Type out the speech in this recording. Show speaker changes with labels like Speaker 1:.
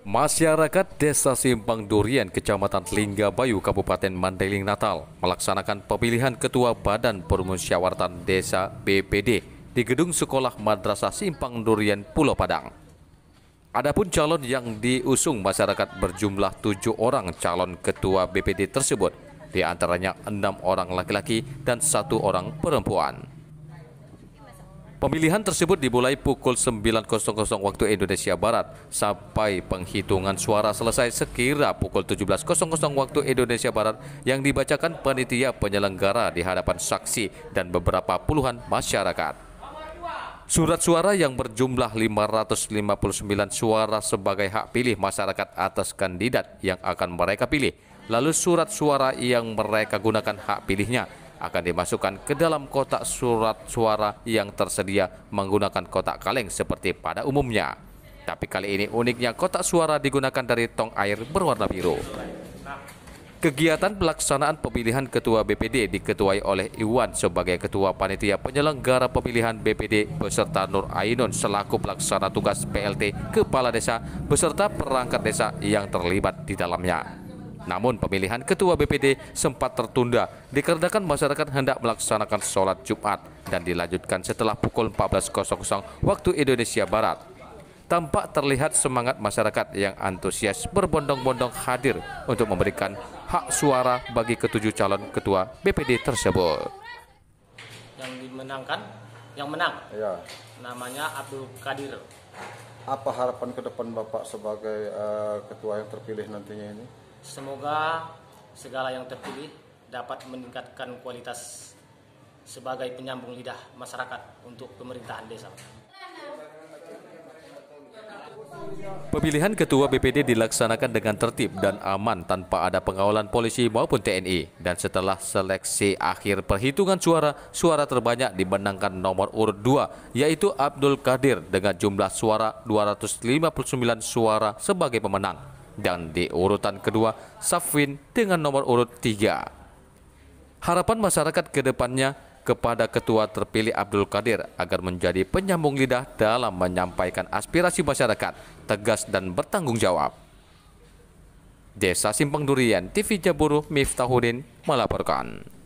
Speaker 1: Masyarakat Desa Simpang Durian, Kecamatan Lingga Bayu, Kabupaten Mandailing Natal melaksanakan pemilihan Ketua Badan Permusyawaratan Desa BPD di Gedung Sekolah Madrasah Simpang Durian Pulau Padang. Adapun calon yang diusung masyarakat berjumlah tujuh orang calon ketua BPD tersebut, di antaranya enam orang laki-laki dan satu orang perempuan. Pemilihan tersebut dimulai pukul 9.00 waktu Indonesia Barat sampai penghitungan suara selesai sekira pukul 17.00 waktu Indonesia Barat yang dibacakan panitia penyelenggara di hadapan saksi dan beberapa puluhan masyarakat. Surat suara yang berjumlah 559 suara sebagai hak pilih masyarakat atas kandidat yang akan mereka pilih. Lalu surat suara yang mereka gunakan hak pilihnya akan dimasukkan ke dalam kotak surat suara yang tersedia menggunakan kotak kaleng seperti pada umumnya. Tapi kali ini uniknya kotak suara digunakan dari tong air berwarna biru. Kegiatan pelaksanaan pemilihan ketua BPD diketuai oleh Iwan sebagai ketua panitia penyelenggara pemilihan BPD beserta Nur Ainun selaku pelaksana tugas PLT Kepala Desa beserta perangkat desa yang terlibat di dalamnya. Namun pemilihan ketua BPD sempat tertunda dikarenakan masyarakat hendak melaksanakan sholat Jumat dan dilanjutkan setelah pukul 14.00 waktu Indonesia Barat. Tampak terlihat semangat masyarakat yang antusias berbondong-bondong hadir untuk memberikan hak suara bagi ketujuh calon ketua BPD tersebut. Yang dimenangkan, yang menang, ya. namanya Abdul Kadir. Apa harapan ke depan Bapak sebagai uh, ketua yang terpilih nantinya ini? Semoga segala yang terpilih dapat meningkatkan kualitas sebagai penyambung lidah masyarakat untuk pemerintahan desa. Pemilihan Ketua BPD dilaksanakan dengan tertib dan aman tanpa ada pengawalan polisi maupun TNI. Dan setelah seleksi akhir perhitungan suara, suara terbanyak dimenangkan nomor urut 2, yaitu Abdul Kadir dengan jumlah suara 259 suara sebagai pemenang dan di urutan kedua Safwin dengan nomor urut 3. Harapan masyarakat ke depannya kepada Ketua terpilih Abdul Qadir agar menjadi penyambung lidah dalam menyampaikan aspirasi masyarakat, tegas dan bertanggung jawab. Desa Simpang Durian, TV Jaburu, Miftahudin melaporkan.